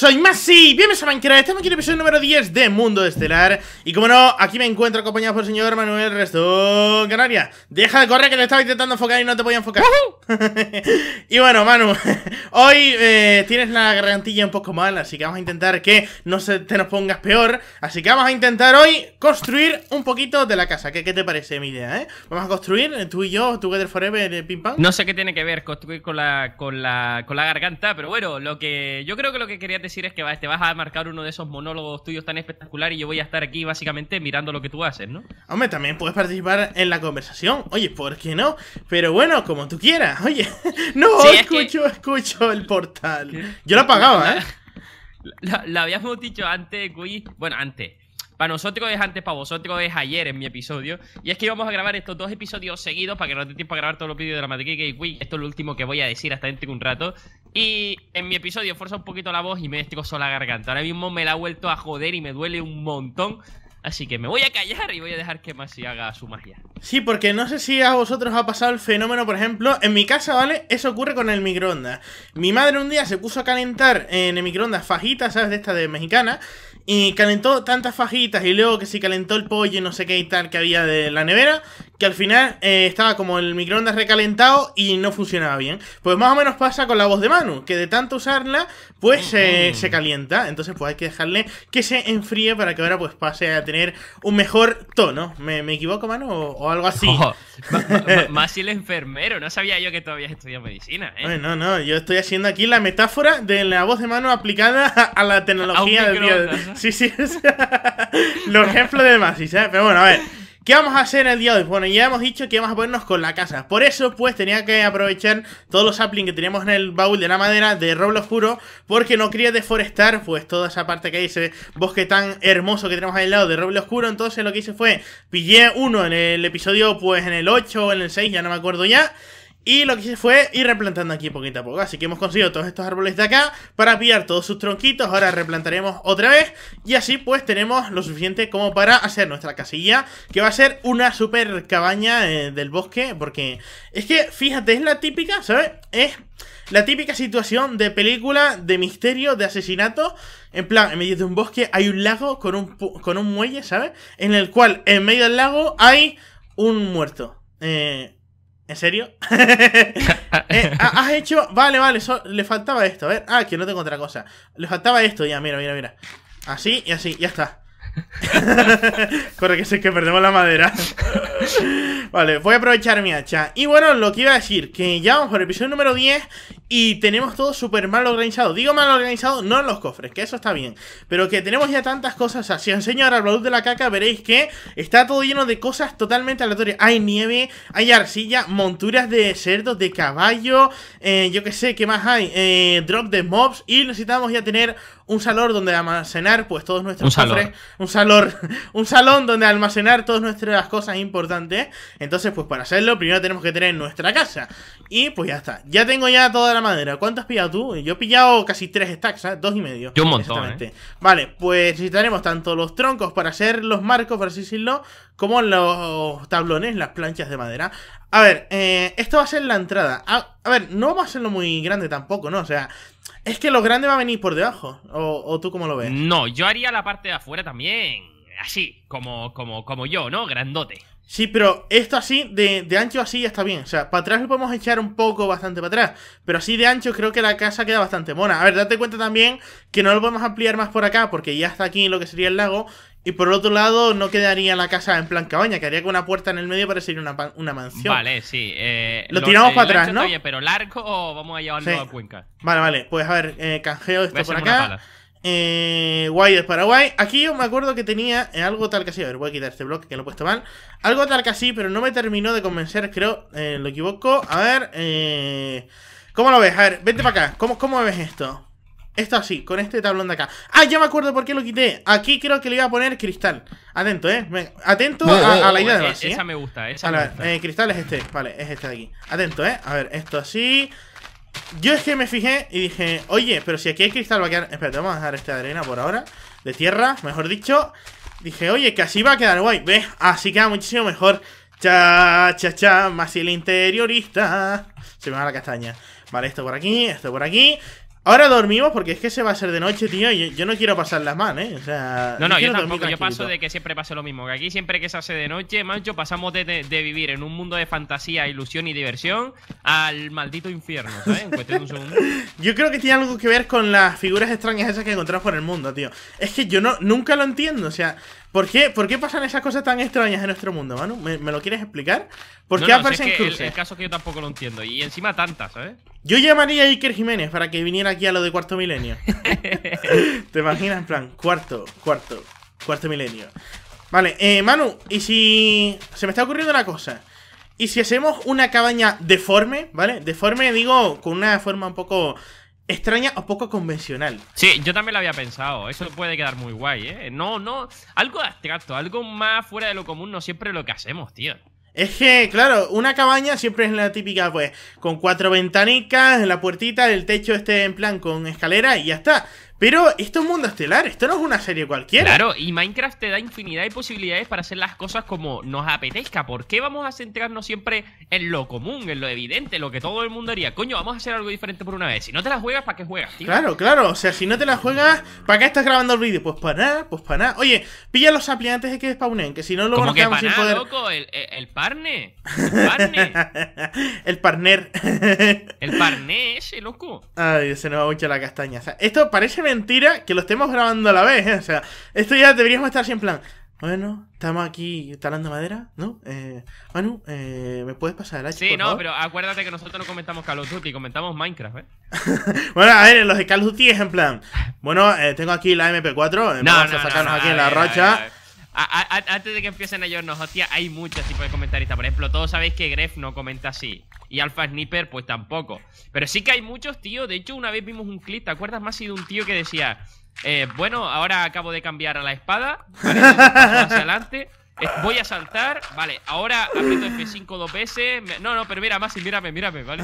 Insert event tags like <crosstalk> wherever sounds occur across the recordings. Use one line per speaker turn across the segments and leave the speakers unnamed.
soy Masi, bienvenidos a Minecraft, estamos aquí en el episodio número 10 de Mundo Estelar Y como no, aquí me encuentro acompañado por el señor Manuel Resto Canaria Deja de correr que te estaba intentando enfocar y no te voy a enfocar <laughs> Y bueno, Manu, <laughs> hoy eh, tienes la gargantilla un poco mal, así que vamos a intentar que no se te nos pongas peor Así que vamos a intentar hoy construir un poquito de la casa, ¿qué, qué te parece mi idea, eh? Vamos a construir, eh, tú y yo, Together Forever, eh, pim pam No sé qué tiene
que ver construir con la, con la, garganta, pero bueno, lo que yo creo que lo que quería decir decir es que te vas a marcar uno de esos monólogos tuyos tan espectacular y yo voy a estar aquí básicamente mirando lo que tú haces, ¿no?
Hombre, también puedes participar en la conversación. Oye, ¿por qué no? Pero bueno, como tú quieras. Oye, <laughs> no, escucho, escucho el portal. Yo lo apagaba, ¿eh?
Lo, <laughs> habíamos dicho antes, Gui. Bueno, antes. Para nosotros es antes, para vosotros es ayer en mi episodio. Y es que íbamos a grabar estos dos episodios seguidos para que no dé tiempo a grabar todos los vídeos de la Uy, Esto es lo último que voy a decir hasta dentro de un rato. Y en mi episodio fuerza un poquito la voz y me destrozó la garganta. Ahora mismo me la ha vuelto a joder y me duele un montón. Así que me voy a callar y voy a dejar que Masi haga su magia.
Sí, porque no sé si a vosotros ha pasado el fenómeno, por ejemplo, en mi casa, ¿vale? Eso ocurre con el microondas. Mi madre un día se puso a calentar en el microondas fajitas, ¿sabes? De esta de mexicana. Y calentó tantas fajitas y luego que se calentó el pollo y no sé qué y tal que había de la nevera, que al final eh, estaba como el microondas recalentado y no funcionaba bien. Pues más o menos pasa con la voz de Manu, que de tanto usarla, pues eh, mm-hmm. se calienta. Entonces pues hay que dejarle que se enfríe para que ahora pues pase a tener un mejor tono. ¿Me, me equivoco, Manu? O, o algo así. <laughs> <laughs> Más
si el enfermero, no sabía yo que todavía
estudiado medicina. ¿eh? No, no, yo estoy haciendo aquí la metáfora de la voz de mano aplicada a la tecnología del día. Sí, sí, <laughs> los ejemplos de Masi, Pero bueno, a ver. ¿Qué vamos a hacer el día de hoy? Bueno, ya hemos dicho que vamos a ponernos con la casa. Por eso, pues, tenía que aprovechar todos los saplings que teníamos en el baúl de la madera de roble oscuro. Porque no quería deforestar, pues, toda esa parte que hay, ese bosque tan hermoso que tenemos ahí al lado de roble oscuro. Entonces, lo que hice fue, pillé uno en el episodio, pues, en el 8 o en el 6, ya no me acuerdo ya. Y lo que hice fue ir replantando aquí poquito a poco. Así que hemos conseguido todos estos árboles de acá para pillar todos sus tronquitos. Ahora replantaremos otra vez. Y así pues tenemos lo suficiente como para hacer nuestra casilla. Que va a ser una super cabaña eh, del bosque. Porque es que, fíjate, es la típica, ¿sabes? Es la típica situación de película de misterio, de asesinato. En plan, en medio de un bosque hay un lago con un, con un muelle, ¿sabes? En el cual en medio del lago hay un muerto. Eh ¿En serio? <laughs> <laughs> Eh, has hecho. Vale, vale, le faltaba esto. A ver, ah, que no tengo otra cosa. Le faltaba esto, ya, mira, mira, mira. Así y así, ya está. <laughs> Corre que sé que perdemos la madera. Vale, voy a aprovechar mi hacha. Y bueno, lo que iba a decir, que ya vamos por el episodio número 10 y tenemos todo súper mal organizado. Digo mal organizado, no en los cofres, que eso está bien. Pero que tenemos ya tantas cosas. O si os enseño ahora el de la caca, veréis que está todo lleno de cosas totalmente aleatorias. Hay nieve, hay arcilla, monturas de cerdos, de caballo, eh, yo qué sé, ¿qué más hay? Eh, drop de mobs. Y necesitamos ya tener un salón donde almacenar pues todos nuestros un un salón <laughs> un salón donde almacenar todas nuestras cosas importantes entonces pues para hacerlo primero tenemos que tener nuestra casa y pues ya está ya tengo ya toda la madera cuántas has pillado tú? yo he pillado casi tres stacks ¿eh? dos y medio yo un montón vale pues necesitaremos tanto los troncos para hacer los marcos por así decirlo como los tablones las planchas de madera a ver eh, esto va a ser la entrada a, ver no va a hacerlo muy grande tampoco ¿no? o sea es que lo grande va a venir por debajo. O, tú cómo lo ves?
No, yo haría la parte de afuera también. Así, como, como, como yo, ¿no?
Grandote. Sí, pero esto así, de, de ancho así ya está bien. O sea, para atrás lo podemos echar un poco, bastante para atrás. Pero así de ancho creo que la casa queda bastante mona. A ver, date cuenta también que no lo podemos ampliar más por acá, porque ya está aquí lo que sería el lago. Y por otro lado, no quedaría la casa en plan cabaña, quedaría con una puerta en el medio para ser una, mansión. Vale, sí.
Eh, lo, tiramos para atrás, ¿no? Oye, pero largo o vamos a llevarlo a Cuenca.
Vale, vale. Pues a ver, eh, canjeo esto por acá. Eh, Guay Paraguay. Aquí yo me acuerdo que tenía eh, algo tal que así. A ver, voy a quitar este bloque que lo he puesto mal. Algo tal que así, pero no me terminó de convencer, creo. Eh, lo equivoco. A ver, eh, ¿cómo lo ves? A ver, vente para acá. ¿Cómo, cómo ves esto? Esto así, con este tablón de acá. Ah, ya me acuerdo por qué lo quité. Aquí creo que le iba a poner cristal. Atento, eh. Atento eh, a, la idea de más Esa eh. me gusta, esa a ver, Eh, cristal es este, vale, es este de aquí. Atento, eh. A ver, esto así. Yo es que me fijé y dije, oye, pero si aquí hay cristal va a quedar. Espérate, vamos a dejar este de arena por ahora. De tierra, mejor dicho. Dije, oye, que así va a quedar guay. ¿Ves? Así queda muchísimo mejor. Cha, cha, cha, más el interiorista. Se me va la castaña. Vale, esto por aquí, esto por aquí. Ahora dormimos porque es que se va a hacer de noche, tío. Y yo no quiero pasar mal, ¿eh? O sea, no, no, yo, tampoco. Yo paso de
que siempre pase lo mismo. Que aquí siempre que se hace de noche, macho, pasamos de, vivir en un mundo de fantasía, ilusión y diversión al maldito
infierno, ¿sabes? <laughs> yo creo que tiene algo que ver con las figuras extrañas esas que encontramos por el mundo, tío. Es que yo no, nunca lo entiendo. O sea, ¿Por qué, pasan esas cosas tan extrañas en nuestro mundo, Manu? ¿Me, lo quieres explicar? ¿Por qué aparecen es que cruces? El,
caso que yo tampoco lo entiendo. Y encima tantas,
¿sabes? Yo llamaría a Iker Jiménez para que viniera aquí a lo de cuarto milenio. <laughs> ¿Te imaginas? En plan, cuarto, cuarto, cuarto milenio. Vale, eh, Manu, y si. Se me está ocurriendo una cosa. ¿Y si hacemos una cabaña deforme? ¿Vale? Deforme, digo, con una forma un poco extraña o poco convencional.
Sí, yo también lo había pensado. Eso puede quedar muy guay, ¿eh? No, no. Algo abstracto, algo más fuera de lo común, no siempre lo que hacemos, tío.
Es que, claro, una cabaña siempre es la típica, pues, con cuatro ventanicas, la puertita, el techo este en plan con escalera y ya está. Pero esto es mundo estelar, esto no es una serie cualquiera. Claro,
y Minecraft te da infinidad de posibilidades para hacer las cosas como nos apetezca. ¿Por qué vamos a centrarnos siempre en lo común, en lo evidente, lo que todo el mundo haría? Coño, vamos a hacer algo diferente por una vez. Si no te la juegas, ¿para qué juegas, tío?
Claro, claro. O sea, si no te la juegas, ¿para qué estás grabando el vídeo? Pues para nada, pues para nada. Oye, pilla los apli de que spawnen, que si no lo que sin poder. loco?
¿El, el, el parne?
¿El parne? <laughs> el parner el parne
ese, loco.
Ay, se nos va mucho la castaña. O sea, esto parece mentira que lo estemos grabando a la vez. ¿eh? O sea, esto ya deberíamos estar en plan. Bueno, estamos aquí talando madera, ¿no? Eh, Manu, eh, ¿me puedes pasar el Sí, no,
pero acuérdate que nosotros no comentamos Call of Duty, comentamos Minecraft, ¿eh?
<laughs> bueno, a ver, los de Call of Duty es en plan. Bueno, eh, tengo aquí la MP4, vamos a sacarnos aquí en la rocha
antes de que empiecen a no, hostia, hay muchos tipos de comentaristas. Por ejemplo, todos sabéis que Gref no comenta así. Y Alpha Sniper, pues tampoco. Pero sí que hay muchos, tío. De hecho, una vez vimos un clip, ¿te acuerdas más? de un tío que decía: eh, Bueno, ahora acabo de cambiar a la espada. Eh, adelante. Voy a saltar, vale, ahora aprieto F5 dos veces. No, no, pero mira, Masi, mírame, mírame, ¿vale?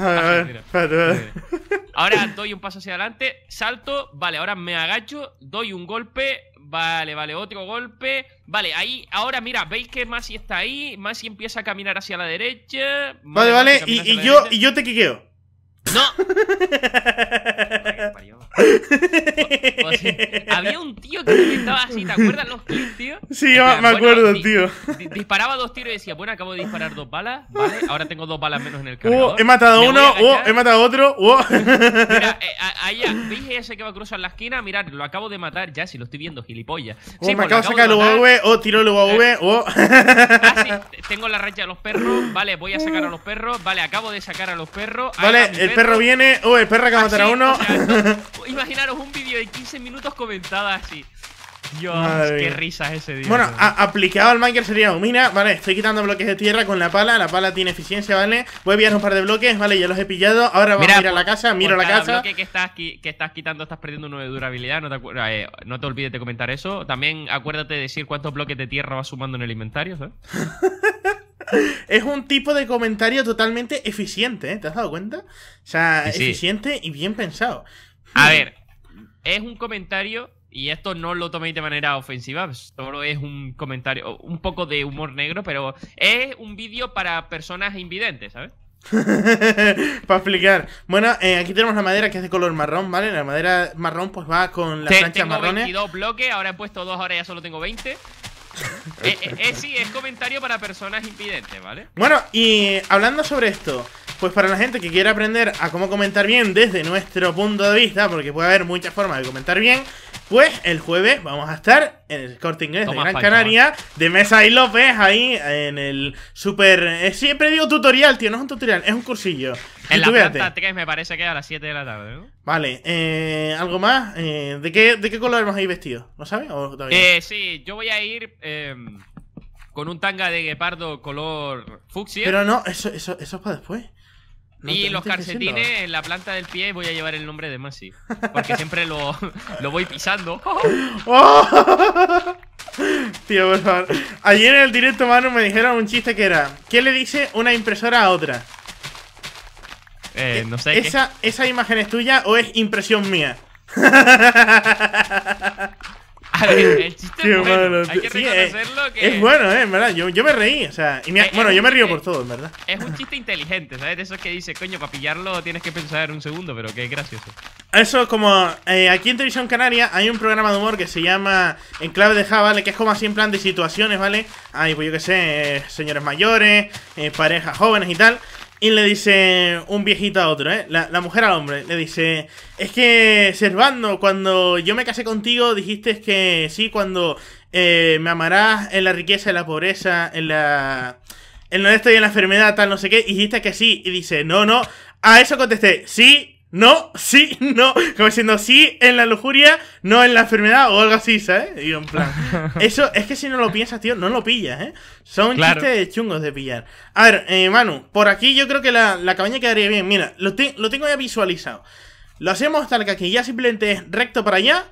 Ahora doy un paso hacia adelante, salto, vale, ahora me agacho, doy un golpe, Vale, vale, otro golpe. Vale, ahí, ahora mira, veis que Masi está ahí. Masi empieza a caminar hacia la derecha. Vale, vale, y, yo,
y yo te quiqueo. No. <laughs>
había un tío que comentaba así, ¿te acuerdas los clips,
tío? Sí, yo este, me acuerdo, tío.
disparaba dos tiros y decía, bueno, acabo de disparar dos balas, ¿vale? Ahora tengo dos balas menos en el cargador. Uh, he matado uno, uh,
he matado otro, uh. <laughs> Mira, eh,
allá, dije ese que va a cruzar la esquina, mirad, lo acabo de matar ya, si lo estoy viendo, gilipollas. Sí, me acabo de sacar el UAV,
oh, tiro el UAV, eh, oh. Ah, sí,
<laughs> tengo la racha de los perros, vale, voy a sacar a los perros, vale, acabo de sacar a los perros. Vale, el perro
viene. Uy, el perro que matar a uno. <laughs>
imaginaros un vídeo de 15 minutos comentado así. Dios, qué risas ese día. Bueno,
aplicado al Minecraft sería mira, vale, estoy quitando bloques de tierra con la pala, la pala tiene eficiencia, ¿vale? Voy a pillar un par de bloques, vale, ya los he pillado, ahora vamos a ir a la pues, casa, miro pues la casa.
bloque que estás, quitando estás perdiendo uno durabilidad, eh, no te, olvides de comentar eso. También acuérdate de decir cuántos bloques de tierra vas sumando en el inventario, ¿sabes? <laughs>
es un tipo de comentario totalmente eficiente, ¿eh? ¿te has dado cuenta? O sea, eficiente y bien pensado.
A ver, es un comentario, y esto no lo toméis de manera ofensiva, solo es un comentario, un poco de humor negro,
pero es
un vídeo para personas invidentes, ¿sabes?
<laughs> para explicar. Bueno, eh, aquí tenemos la madera que es de color marrón, ¿vale? La madera marrón pues va con las Te, planchas tengo 22
bloques, ahora he puesto dos, ahora ya solo tengo 20. Eh, eh, eh, sí, es comentario para
personas impidentes, ¿vale? Bueno, y hablando sobre esto, pues para la gente que quiera aprender a cómo comentar bien desde nuestro punto de vista, porque puede haber muchas formas de comentar bien, pues el jueves vamos a estar en el corte inglés de Gran Canaria, de Mesa y López, ahí en el super. Eh, siempre digo tutorial, tío, no es un tutorial, es un cursillo. En la planta
me parece que a las 7 de la tarde,
Vale, eh, ¿algo más? Eh, ¿de, qué, ¿De qué color vamos a ir vestido? ¿No sabes? Eh,
sí, yo voy a ir. Em, con un tanga de guepardo color fucsia. Pero no,
eso, eso, eso es para después. Ni los calcetines
en la planta del pie voy a llevar el nombre de Masi. Porque siempre lo, voy pisando. <laughs>
Tío, por favor. Ayer en el directo, mano, me dijeron un chiste que era: ¿Qué le dice una impresora a otra? Eh, no sé. ¿Esa, ¿Esa imagen es tuya o es impresión mía? <laughs> el chiste es <laughs> bueno. Hay que reconocerlo eh, Es bueno, ¿eh? En verdad, yo, me reí. O sea, eh, eh, bueno, yo me río por todo, en verdad.
Es un chiste inteligente, ¿sabes? eso esos que dice, coño, para pillarlo tienes que pensar un segundo, pero que es gracioso.
Eso, como aquí en Televisión Canaria hay un programa de humor que se llama en clave de Java, ¿vale? Que es como así en plan de situaciones, ¿vale? Hay, pues yo qué sé, señores mayores, parejas jóvenes y tal. Y le dice un viejito a otro, ¿eh? La, la, mujer al hombre. Le dice, es que, Servando, cuando yo me casé contigo, dijiste que sí, cuando eh, me amarás en la riqueza, en la pobreza, en la... En la y en la enfermedad, tal, no sé qué. Y dijiste que sí. Y dice, no, no. A eso contesté, sí, no, sí, no. Como diciendo sí en la lujuria, no en la enfermedad o algo así, ¿sabes? Y en plan. <laughs> Eso es que si no lo piensas, tío, no lo pillas, ¿eh? Son chistes chungos de pillar. A ver, eh, Manu, por aquí yo creo que la, cabaña quedaría bien. Mira, lo, lo tengo ya visualizado. Lo hacemos hasta que aquí ya simplemente es recto para allá,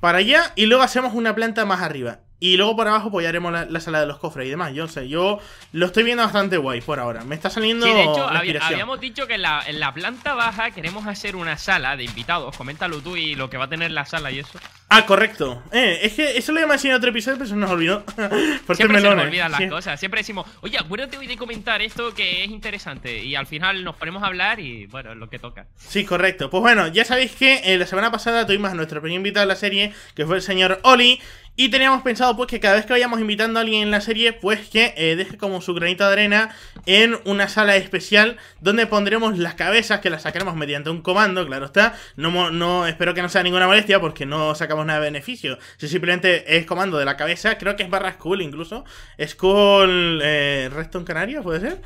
para allá, y luego hacemos una planta más arriba. Y luego por abajo pues apoyaremos la, la, sala de los cofres y demás. Yo sé, yo lo estoy viendo bastante guay por ahora. Me está saliendo. Sí, de hecho, habíamos
dicho que en la, planta baja queremos hacer una sala de invitados. Coméntalo tú y lo que va a tener la sala y eso.
Ah, correcto. Eh, es que eso lo hemos enseñado en otro episodio, pero se nos olvidó. <laughs> Siempre se nos olvidan las
cosas. Siempre decimos, oye, acuérdate hoy de comentar esto que es interesante. Y al final nos ponemos a hablar y bueno, lo que
toca. Sí, correcto. Pues bueno, ya sabéis que eh, la semana pasada tuvimos a nuestro primer invitado de la serie, que fue el señor Oli. Y teníamos pensado pues que cada vez que vayamos invitando a alguien en la serie, pues que eh, deje como su granito de arena en una sala especial donde pondremos las cabezas que las sacaremos mediante un comando, claro está. No, no espero que no sea ninguna molestia porque no sacamos nada de beneficio. Si simplemente es comando de la cabeza, creo que es barra school incluso. School eh, Reston canario puede ser.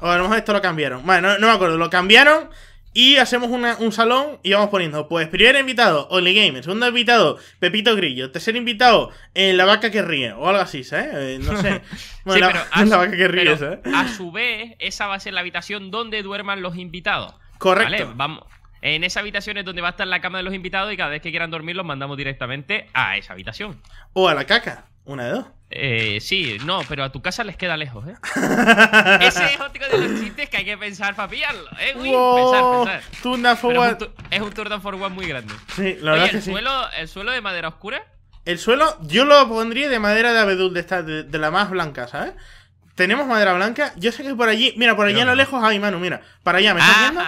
O a lo mejor esto lo cambiaron. Bueno, no, no me acuerdo, lo cambiaron y hacemos una, un salón y vamos poniendo, pues, primer invitado, Only Gamer, segundo invitado, Pepito Grillo, tercer invitado, eh, La Vaca que Ríe, o algo así, ¿sabes? Eh, no sé. <laughs> Bueno, sí, la, <laughs> Vaca que Ríe, A
su vez, esa va a ser la habitación donde duerman los invitados. Correcto. ¿vale? Vamos. En esa habitación es donde va a estar la cama de los invitados y cada vez que quieran dormir los mandamos directamente a esa habitación.
O a la caca. Una de dos.
Eh, sí, no, pero a tu casa les queda lejos, ¿eh? <laughs> Ese es otro de los chistes que hay que pensar para pillarlo, ¿eh, pensar, pensar. for one. Es, un, turn down for one muy grande.
Sí, la Oye, el suelo,
¿El suelo de madera oscura?
El suelo, yo lo pondría de madera de abedul, de, esta, de, la más blanca, ¿sabes? Tenemos madera blanca. Yo sé que por allí, mira, por allá a lo lejos hay mano, mira. Para allá, ¿me estás viendo?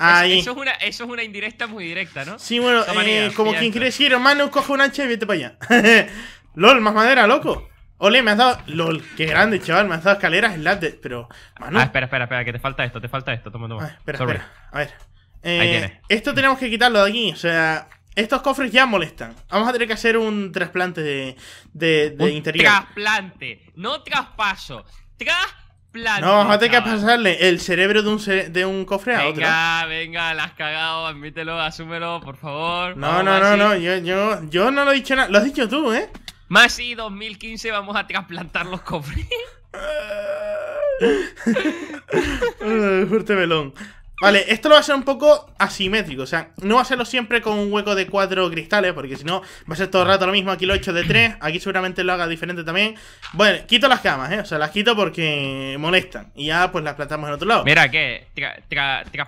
Ahí. Eso, es
una, eso es una indirecta muy directa, ¿no? Sí, bueno, eh, como quien quiere
decir, hermano, coge un hacha y vete para allá. <laughs> LOL, más madera, loco. Ole, me has dado. LOL, qué grande, chaval. Me has dado escaleras en las de. Pero. Ah, espera,
espera, espera, que te falta esto, te falta esto. Toma, toma. Ah, espera, espera.
A ver. Eh, Esto tenemos que quitarlo de aquí. O sea, estos cofres ya molestan. Vamos a tener que hacer un trasplante de, de, de interior.
Trasplante, no traspaso.
Trasplante.
No, vamos a tener
que pasarle el cerebro de un, de un cofre a otro. Venga,
venga, la has cagado, admítelo, asúmelo, por favor. No, no, no, no, yo,
yo, yo no lo he dicho nada. Lo has dicho tú, ¿eh?
Más y 2015 vamos a trasplantar los cofres. <laughs>
Fuerte melón. Vale, esto lo va a ser un poco asimétrico, o sea, no va a hacerlo siempre con un hueco de cuatro cristales, porque si no, va a ser todo el rato lo mismo, aquí lo he hecho de tres, aquí seguramente lo haga diferente también. Bueno, quito las camas, ¿eh? O sea, las quito porque molestan, y ya pues las plantamos en otro lado. Mira, ¿qué?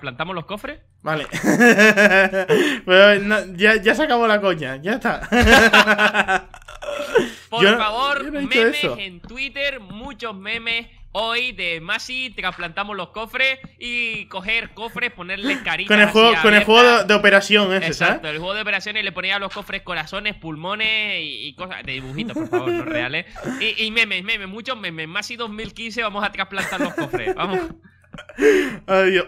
plantamos los cofres?
Vale. <laughs> ya, se acabó la coña, ya está. <laughs> Por favor, memes en Twitter,
muchos memes Hoy de Masi trasplantamos los cofres y coger cofres, ponerle <laughs> caritas. con el juego, con el juego de, operación ese, Exacto, el juego de operaciones le ponía a los cofres corazones, pulmones y, cosas de dibujitos, por favor, no reales. Y, y memes, memes, muchos memes. Masi 2015 vamos a trasplantar los cofres.
Vamos.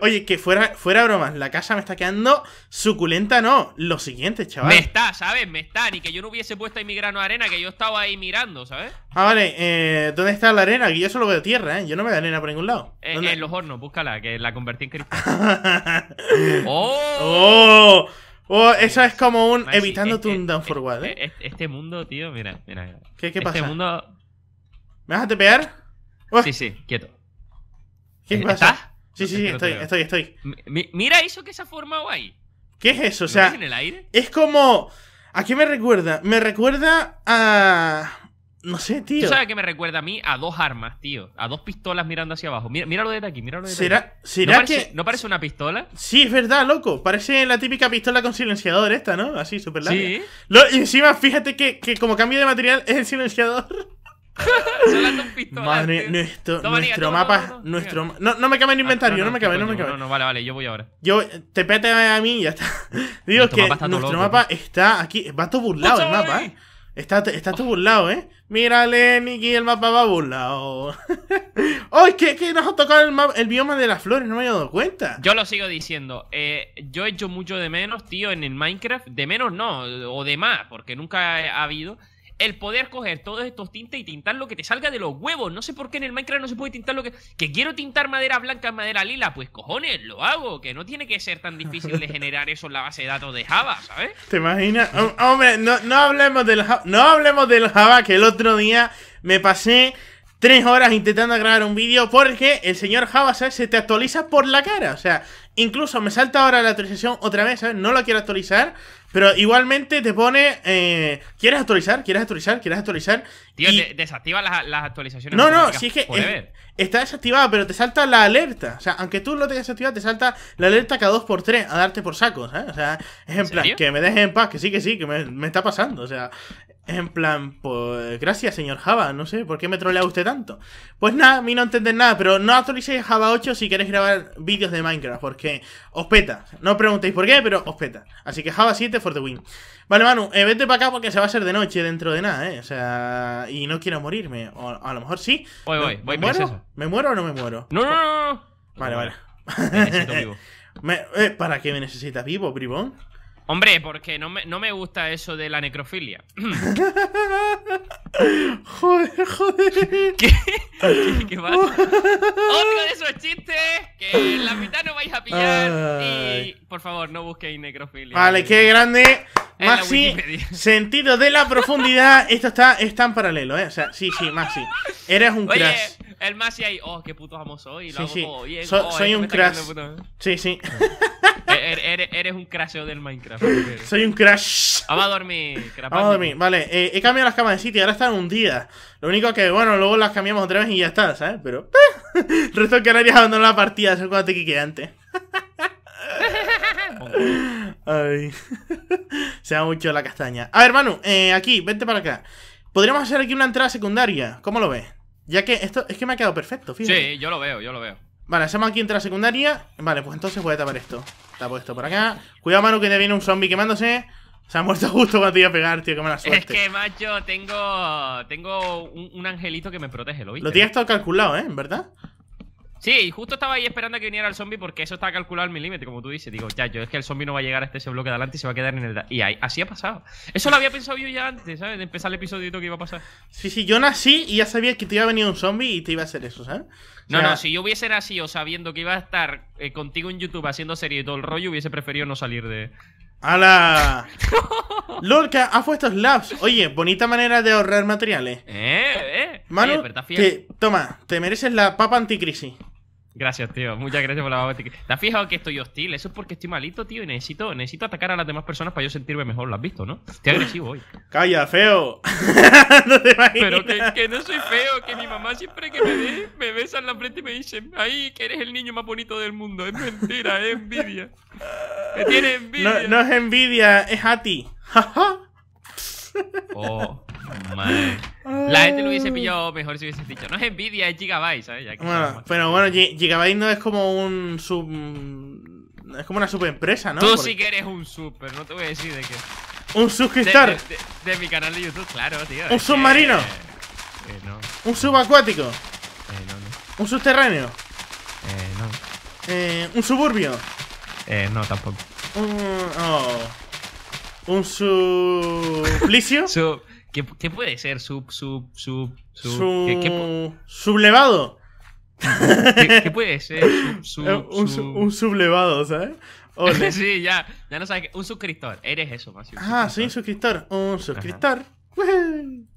Oye, que fuera, fuera bromas, la casa me está quedando suculenta, no. Lo siguiente, chaval. Me
está, ¿sabes? Me está. Ni que yo no hubiese puesto ahí mi grano de arena, que yo estaba ahí mirando, ¿sabes?
Ah, vale. Eh, ¿Dónde está la arena? Aquí yo solo veo tierra, ¿eh? Yo no veo arena por ningún lado.
Eh, en los hornos, búscala, que la convertí en cristal.
<laughs> ¡Oh! ¡Oh! ¡Oh! eso es como un evitando tu un down forward, ¿eh? Este,
mundo, tío, mira, mira. ¿Qué, este pasa? Este
mundo... ¿Me vas a tepear? Sí, sí, quieto. Sí, sí, sí, estoy, estoy, estoy, mira
eso que se ha formado ahí.
¿Qué es eso? O sea, en el aire? es como... ¿A qué me recuerda? Me recuerda a... No sé, tío. ¿Tú sabes
que me recuerda a mí? A dos armas, tío. A dos pistolas mirando hacia abajo. Mira, míralo de aquí, míralo de ¿Será, aquí. ¿Será ¿No parece, que...? ¿No parece una pistola?
Sí, es verdad, loco. Parece la típica pistola con silenciador esta, ¿no? Así, súper larga. Sí. y encima, fíjate que, que como cambio de material es el silenciador. <laughs> nuestro, nuestro mapa. no, me cabe en ah, inventario, no, me cabe, no me cabe. No,
no, vale, vale, yo voy ahora.
Yo, te pete a mí y ya está. <laughs> Digo que nuestro mapa está aquí. Va todo burlado el mapa, eh. Está, está todo burlado, eh. Mírale, Nicky, el mapa va burlado. oh, es <laughs> que, nos ha tocado el, bioma de las flores, no me he dado cuenta.
Yo lo sigo diciendo. Eh, yo he hecho mucho de menos, tío, en el Minecraft. De menos no, o de más, porque nunca ha habido el poder coger todos estos tintes y tintar lo que te salga de los huevos. No sé por qué en el Minecraft no se puede tintar lo que... Que quiero tintar madera blanca, madera lila, pues cojones, lo hago. Que no tiene que ser tan difícil de generar eso en la base de datos de Java, ¿sabes?
¿Te imaginas? Hombre, no, hablemos del Java, no hablemos del Java que el otro día me pasé tres horas intentando grabar un vídeo porque el señor Java se te actualiza por la cara. O sea, Incluso me salta ahora la actualización otra vez, ¿sabes? No la quiero actualizar, pero igualmente te pone. Eh, ¿Quieres actualizar? ¿Quieres actualizar? ¿Quieres actualizar?
Tío, y... desactiva las, actualizaciones. No, no, sí es que
está desactivada, pero te salta la alerta. O sea, aunque tú lo tengas activado, te salta la alerta cada 2 por 3 a darte por sacos. ¿sabes? O sea, es en, plan, que me dejes en paz, que sí, que sí, que me, me está pasando. O sea, en plan, pues gracias, señor Java. No sé, ¿por qué me trolea usted tanto? Pues nada, a mí no entender nada, pero no actualicéis Java 8 si queréis grabar vídeos de Minecraft, porque os peta. No preguntéis por qué, pero os peta. Así que Java 7 for the win. Vale, Manu, eh, vete para acá porque se va a hacer de noche dentro de nada, ¿eh? O sea, y no quiero morirme. O a lo mejor sí.
Voy, voy, voy, ¿Me
muero? o no me muero? No, no, no. Vale, vale. Me necesito vivo. <laughs> Eh, ¿Para qué me necesitas vivo, bribón?
Hombre, porque no me, no me gusta eso de la necrofilia.
<laughs> joder, joder. <laughs> ¿Qué? Otro de esos chistes que en la mitad no vais a pillar. Y
por favor, no busquéis necrofilia. Vale, qué grande. Maxi,
sentido de la profundidad. <laughs> Esto está, está en paralelo, ¿eh? O sea, sí, sí, Maxi. Eres un Oye, crash.
El Maxi ahí, oh, qué puto famoso soy. Lo hago oh, soy un crash. ¿eh?
Sí, sí. <laughs> Er,
er, er, eres un crasheo del Minecraft.
soy un crash. Vamos a dormir, Vamos a dormir, vale. Eh, he cambiado las camas de sitio, ahora están hundidas. Lo único que, bueno, luego las cambiamos otra vez y ya está, ¿sabes? Pero. el <laughs> resto de Canarias abandonó la partida, eso es cuando te quique antes. <laughs> Ay. <laughs> Se da mucho la castaña. A ver, Manu, eh, aquí, vente para acá. Podríamos hacer aquí una entrada secundaria. ¿Cómo lo ves? Ya que esto es que me ha quedado perfecto, fíjate. Sí, yo lo veo, yo lo veo. Vale, hacemos aquí entrada secundaria. Vale, pues entonces voy a tapar esto. Tapo esto por acá. Cuidado, Manu, que te viene un zombie quemándose. Se ha muerto justo cuando te a pegar, tío. Qué mala suerte. Es que,
macho, tengo. Tengo un, angelito que me protege, ¿lo viste? Lo tienes todo
calculado, ¿eh? ¿En verdad?
Sí, justo estaba ahí esperando a que viniera el zombie porque eso está calculado al milímetro, como tú dices. Digo, ya, yo es que el zombie no va a llegar a ese bloque de adelante y se va a quedar en el... Y ahí, así ha pasado. Eso lo había pensado yo ya antes, ¿sabes?
De empezar el episodio que iba a pasar. Sí, sí, yo nací y ya sabía que te iba a venir un zombie y te iba a hacer eso, ¿sabes? no, no,
si yo hubiese nacido sabiendo que iba a estar eh, contigo en YouTube haciendo serie y todo el rollo, hubiese
preferido no salir de, Hala Lol, que ha puesto slabs. Oye, bonita manera de ahorrar materiales.
Eh,
eh. Manu, toma, te mereces la papa anticrisis.
Gracias, tío. Muchas gracias por la baba. ¿Te has fijado que estoy hostil? Eso es porque estoy malito, tío, y necesito, necesito atacar a las demás personas para yo sentirme mejor. Lo has visto, ¿no? Estoy agresivo hoy.
<laughs> ¡Calla, feo! <laughs> no te Pero que, que, no soy feo,
que mi mamá siempre que me ve, me besa en la frente y me dice, ¡ay, que eres el niño más bonito del mundo! Es mentira, es envidia.
¡Que tiene envidia. No, no es envidia, es a ti. <laughs> oh. La gente lo hubiese pillado
mejor si hubiese dicho. No es Nvidia, es Gigabyte, ¿sabes?
bueno, pero bueno, Gigabyte no es como un sub. Es como una subempresa, ¿no? Tú si sí
que eres un sub, pero no te voy a decir de qué. ¿Un suscriptor? De, mi canal de YouTube, claro, tío. ¿Un submarino?
Eh, no. ¿Un subacuático? Eh, no, no. ¿Un subterráneo?
Eh, no.
Eh, ¿Un suburbio?
Eh, no, tampoco.
Un. Oh. ¿Un suplicio? <laughs> Sub.
¿Qué, puede ser? Sub, sub, sub, sub.
sublevado. ¿Qué, puede ser? <laughs> Eh, un, sub... un, sublevado, ¿sabes? <laughs>
sí, ya, ya no sabes. Que... Un suscriptor. Eres eso, más.
Ah, soy un suscriptor. Un suscriptor. <laughs>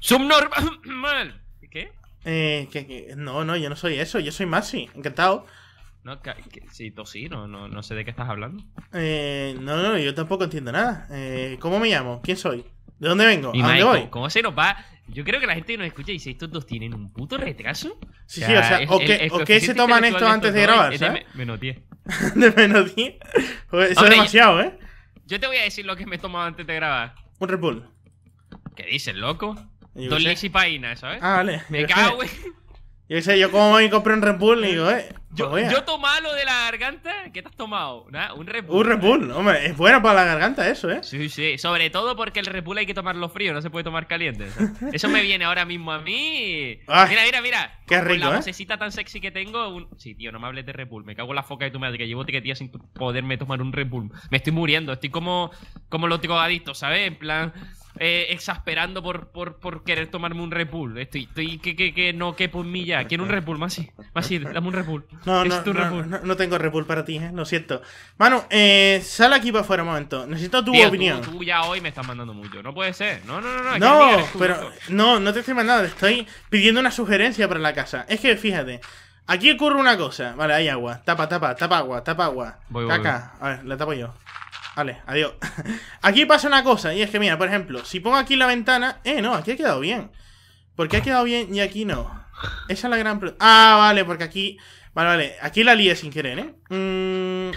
Subnormal. ¿Qué? Eh, no, no, yo no soy eso. Yo soy Masi. Encantado.
No, que, sí, no, no, sé de qué estás hablando.
Eh, no, no, yo tampoco entiendo nada. Eh, ¿Cómo me llamo? ¿Quién soy? ¿De dónde vengo? ¿A dónde voy?
¿Cómo se nos va? Yo creo que la gente que nos escucha dice, ¿estos dos tienen un puto retraso? Sí, sí, o sea, o, qué se toman esto antes de grabar, menos 10. <laughs> de menos 10. eso es demasiado, ¿eh? Yo te voy a decir lo que me he tomado antes de grabar. Un Red Bull. ¿Qué dices, loco? Dos paina, ¿sabes? Ah, vale. Me <laughs> cago, güey.
Yo sé, yo como y compré un Red Bull y digo, eh. Yo, pues yo
lo de la garganta, ¿qué te has tomado? un Red
Un Red hombre, es bueno para la garganta eso, ¿eh? Sí, sí,
sobre todo porque el Red hay que tomarlo frío, no se puede tomar caliente. Eso me viene ahora mismo a mí. Ah, mira, mira, mira. Qué rico, Con la ¿eh? vocecita tan sexy que tengo, sí, tío, no me hables de Red me cago en la foca de tu madre que llevo tiquetía sin poderme tomar un Red Me estoy muriendo, estoy como como los drogadictos, ¿sabes? En plan, eh, exasperando por, por, por, querer tomarme un repul Estoy, estoy que, que, que no quepo en mí ya. Quiero un Red Bull, Masi. Masi, dame un repul No, no,
no, tengo repul para ti, ¿eh? lo siento. Manu, eh, sal aquí para afuera un momento. Necesito tu opinión. Tú,
ya hoy me estás mandando mucho. No puede ser. No, no,
no. No, pero no, no te estoy mandando. Estoy pidiendo una sugerencia para la casa. Es que fíjate. Aquí ocurre una cosa. Vale, hay agua. Tapa, tapa, tapa agua, tapa agua. Caca. A ver, la tapo yo. Vale, adiós. <laughs> Aquí pasa una cosa, y es que mira, por ejemplo, si pongo aquí la ventana... Eh, no, aquí ha quedado bien. ¿Por qué ha quedado bien y aquí no? Esa es la gran Ah, vale, porque aquí... Vale, vale, aquí la lié sin querer, ¿eh? Mm.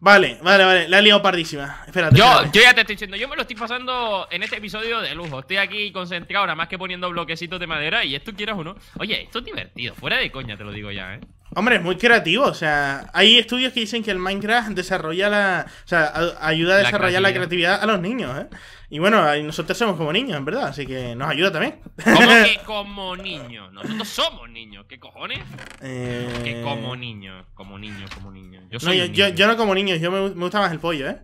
Vale, vale, vale, la he liado pardísima. Espérate, yo, yo
ya te estoy diciendo, yo me lo estoy pasando en este episodio de lujo. Estoy aquí concentrado, nada más que poniendo bloquecitos de madera y esto quieras o no. Oye, esto es divertido, fuera de coña te lo digo ya, ¿eh?
Hombre, es muy creativo. O sea, hay estudios que dicen que el Minecraft desarrolla la. O sea, ayuda a desarrollar la creatividad a los niños, ¿eh? Y bueno, nosotros somos como niños, en verdad, así que nos ayuda también.
¿Cómo que <laughs> como niños? Nosotros somos niños, ¿qué cojones?
Que eh, como
niños, como niños, como niños. Yo, soy no, yo,
no como niños, yo me, me gusta más el pollo, ¿eh?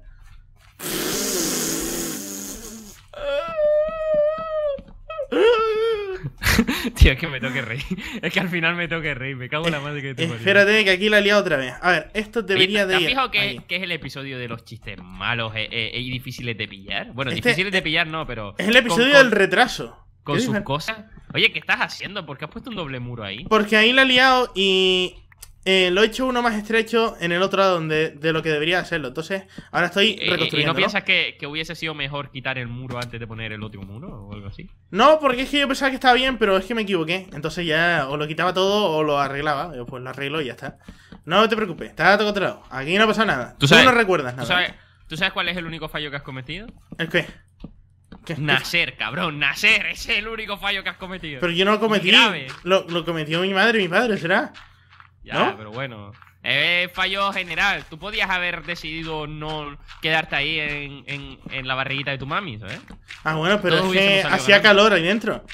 <laughs> Tío, es que me toque reír. Es que al final
me toque reír. Me cago en la madre que te Espérate, que aquí la he liado otra vez. A ver, esto debería de. ¿Te has que, es el episodio de los chistes malos y e, e, e difíciles de pillar? Bueno, este difíciles de pillar no, pero. Es el episodio del retraso. Con sus cosas. Oye, ¿qué estás haciendo? ¿Por qué has puesto un doble muro ahí? Porque
ahí la he liado y eh, lo he hecho uno más estrecho en el otro donde, de lo que debería hacerlo. Entonces, ahora estoy reconstruyendo. Eh, eh, ¿Y no piensas
que, hubiese sido mejor quitar el muro antes de poner el último muro o algo así?
No, porque es que yo pensaba que estaba bien, pero es que me equivoqué. Entonces ya o lo quitaba todo o lo arreglaba. pues lo arreglo y ya está. No te preocupes, está todo controlado. Aquí no pasa nada. Tú, no recuerdas nada.
¿tú sabes, cuál es el único fallo que has cometido?
¿El qué? Nacer,
cabrón, nacer. es el único fallo que has cometido. Pero yo no lo cometí.
Lo, cometió mi madre, y mi padre, ¿será?
Ya, pero bueno. Eh, fallo general. Tú podías haber decidido no quedarte ahí en, en, la barriguita de tu mami, ¿sabes? Ah, bueno, pero hacía
calor ahí dentro.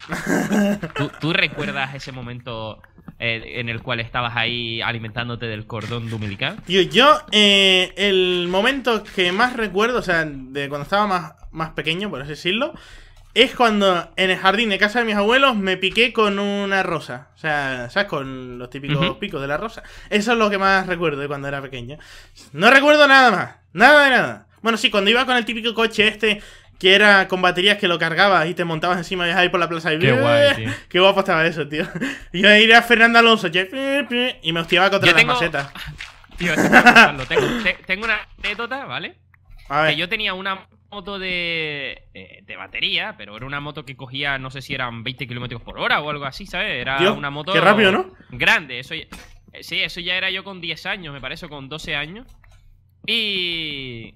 <laughs>
¿Tú, recuerdas ese momento eh, en el cual estabas ahí alimentándote del cordón dominical? Tío, yo
eh, el momento que más recuerdo, o sea, de cuando estaba más, más pequeño, por así decirlo, es cuando en el jardín de casa de mis abuelos me piqué con una rosa. O sea, ¿sabes? Con los típicos picos de la rosa. Eso es lo que más recuerdo de cuando era pequeño. No recuerdo nada más. Nada de nada. Bueno, sí, cuando iba con el típico coche este que era con baterías que lo cargabas y te montabas encima y ibas ahí por la plaza de Qué Qué guapo estaba eso, tío. <laughs> Yo iba a Fernando Alonso y me hostiaba contra las macetas. <laughs> Tío, tengo,
tengo, una anécdota, ¿vale? A ver. Que yo tenía una moto de, eh, de, batería, pero era una moto que cogía, no sé si eran 20 kilómetros por hora o algo así, ¿sabes? Era una moto. rápido, ¿no? Grande, eso ya, eh, Sí, eso ya era yo con 10 años, me parece, con 12 años. Y.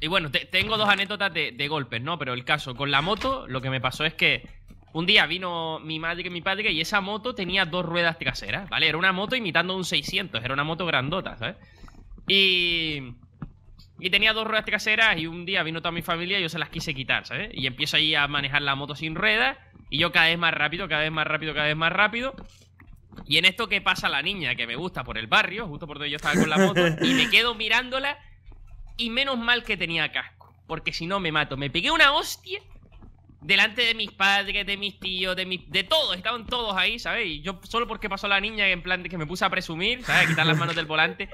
Y bueno, tengo dos anécdotas de, de golpes, ¿no? Pero el caso, con la moto, lo que me pasó es que un día vino mi madre y mi padre y esa moto tenía dos ruedas traseras, ¿vale? Era una moto imitando un 600, era una moto grandota, ¿sabes? Y y tenía dos ruedas traseras y un día vino toda mi familia y yo se las quise quitar, ¿sabes? Y empiezo ahí a manejar la moto sin ruedas y yo cada vez más rápido, cada vez más rápido, cada vez más rápido. Y en esto que pasa la niña que me gusta por el barrio, justo por donde yo estaba con la moto, y me quedo mirándola y menos mal que tenía casco, porque si no me mato. Me pegué una hostia delante de mis padres, de mis tíos, de mis, de todos, estaban todos ahí, ¿sabéis? Yo solo porque pasó la niña en plan de que me puse a presumir, ¿sabes? Quitar las manos del volante.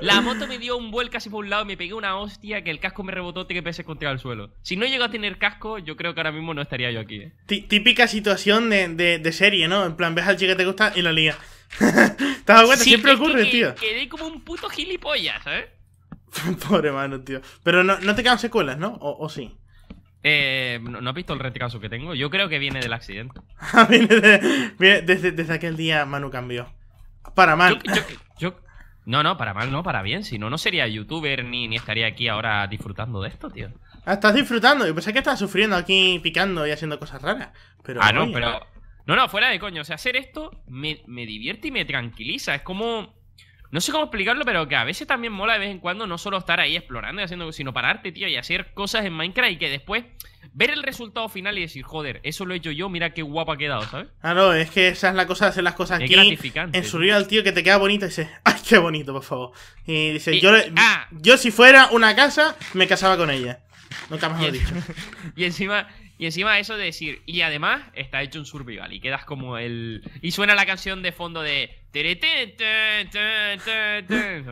La moto me dio un vuelco así por un lado, me pegué una hostia que el casco me rebotó que veces contra el suelo. Si no llego a tener casco,
yo creo que ahora mismo no estaría yo aquí. ¿eh? Típica situación de, serie, ¿no? En plan, ves al chico que te gusta y lo lía. <laughs> ¿Te Siempre ocurre, tío.
Quedé como un puto gilipollas, ¿sabes?
<laughs> Pobre mano, tío. Pero no, no te quedan secuelas, ¿no? o sí? Eh,
¿no, has visto el retraso que tengo? Yo creo que viene del accidente. <laughs>
Ah, viene de, desde, aquel día Manu cambió. Para mal.
no, no, para mal, no, para bien. Si no, no sería youtuber ni, ni estaría aquí ahora disfrutando de esto, tío.
Ah, estás disfrutando. Yo pensé que estás sufriendo aquí picando y haciendo cosas raras. Pero, ah, no, pero.
No, no, fuera de coño. O sea, hacer esto me, me divierte y me tranquiliza. Es como no sé cómo explicarlo, pero que a veces también mola de vez en cuando no solo estar ahí explorando y haciendo, sino pararte, tío, y hacer cosas en Minecraft y que después ver el resultado final y decir, joder, eso lo he hecho yo, mira qué guapa ha quedado, ¿sabes?
Ah, no, es que esa es la cosa de hacer las cosas es aquí. gratificante. En subir al tío que te queda bonito y dices, ay, qué bonito, por favor. Y dice, yo, ah. yo si fuera una casa, me casaba con ella. Nunca más lo he dicho. <laughs> Y
encima, y encima eso de decir, y además está hecho un survival y quedas como el... Y suena la canción de fondo de...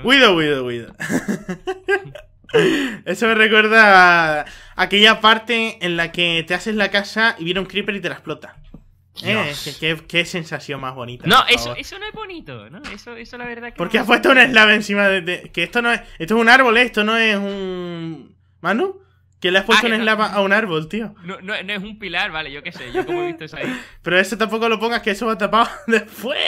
Cuido, cuido, cuido. Eso me recuerda a aquella parte en la que te haces la casa y viene un creeper y te la explota. Eh, qué, qué, sensación más bonita. No, eso, eso
no es bonito, ¿no? Eso, eso la verdad que. Porque ha has puesto
una eslava encima de, Que esto no es. Esto es un árbol, eh, esto no es un. ¿Manu? Que le has puesto ah, es lava a un árbol, tío.
No, no, es un pilar, vale, yo qué sé, yo como he visto eso ahí. <laughs>
pero eso tampoco lo pongas, que eso va tapado <laughs>
después.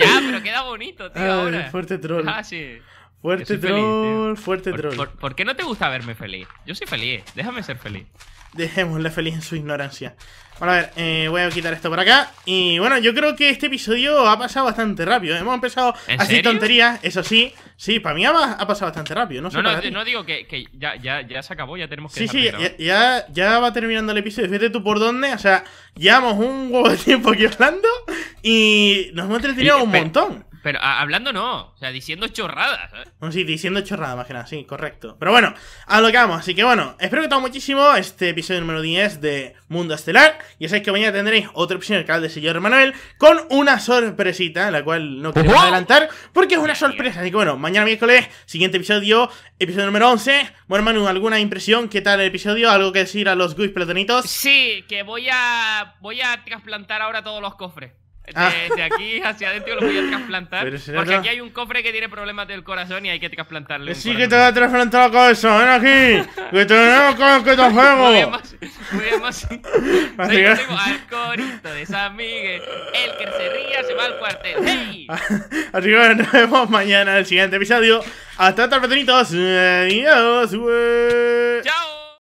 Ya, pero queda bonito,
tío, ahora. Fuerte troll. Ah, sí. Fuerte troll,
fuerte troll. por, qué no te gusta verme feliz? Yo soy feliz, déjame ser feliz.
Dejémosle feliz en su ignorancia. Bueno, a ver, eh, voy a quitar esto por acá. Y bueno, yo creo que este episodio ha pasado bastante rápido. Hemos empezado así tonterías, eso sí. Sí, para mí ha, pasado bastante rápido. No,
digo que, que ya, ya, ya, se acabó, ya tenemos que... Sí, sí,
ya, ya, va terminando el episodio. Fíjate tú por dónde. O sea, llevamos un huevo de tiempo aquí hablando y nos hemos entretenido un montón.
Pero ah, hablando no, o sea, diciendo chorradas. ¿eh?
sí, diciendo chorradas, más que nada, sí, correcto. Pero bueno, a lo que vamos. Así que bueno, espero que te muchísimo este episodio número 10 de Mundo Estelar. Y sabéis que mañana tendréis otro episodio del canal de señor Manuel con una sorpresita, la cual no queremos adelantar porque es una sorpresa. Así que bueno, mañana miércoles, siguiente episodio, episodio número 11. Bueno, Manu, ¿alguna impresión? ¿Qué tal el episodio? ¿Algo que decir a los Guis Platonitos? Sí,
que voy a, voy a trasplantar ahora todos los cofres. Ah. De, de, aquí hacia adentro lo voy a trasplantar. porque aquí hay un cofre que tiene problemas del corazón y hay que trasplantarle. Sí, que te voy a trasplantar
la cabeza, ven aquí. que tenemos que te voy <laughs> Muy bien, más. Muy <laughs> al corito de San
Miguel. El que se ría se va al cuartel. ¡Hey! <laughs>
Así que nos vemos mañana en el siguiente episodio. Hasta otra, Adiós. Chao.